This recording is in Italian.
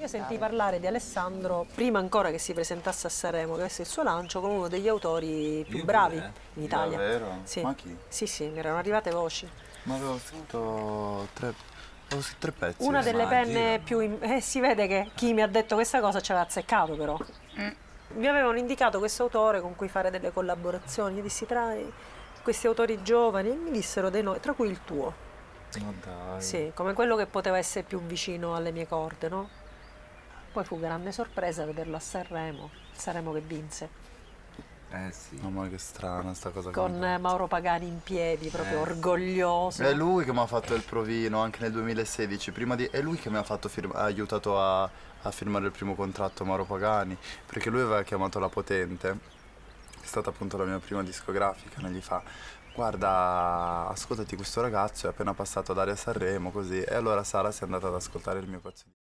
Io sentii parlare di Alessandro prima ancora che si presentasse a Sanremo, che avesse il suo lancio, come uno degli autori più Io bravi pure. in Italia. Io, vero? Sì. Ma chi? Sì, sì, mi erano arrivate voci. Ma avevo scritto tre, avevo sentito tre pezzi. Una eh, delle ma penne più... In... Eh, si vede che chi mi ha detto questa cosa ce l'ha azzeccato però. Mm. Mi avevano indicato questo autore con cui fare delle collaborazioni. Io dissi tra questi autori giovani e mi dissero dei nomi, tra cui il tuo. Ma oh, dai. Sì, come quello che poteva essere più vicino alle mie corde, no? Poi fu grande sorpresa vederlo a Sanremo, Sanremo che vinse. Eh sì. Mamma ma che strana sta cosa. Con Mauro Pagani in piedi, proprio eh. orgoglioso. È lui che mi ha fatto il provino anche nel 2016. Di... È lui che mi ha, firma... ha aiutato a... a firmare il primo contratto Mauro Pagani. Perché lui aveva chiamato La Potente, è stata appunto la mia prima discografica, non gli fa guarda, ascoltati questo ragazzo è appena passato ad Aria Sanremo così. E allora Sara si è andata ad ascoltare il mio pezzo.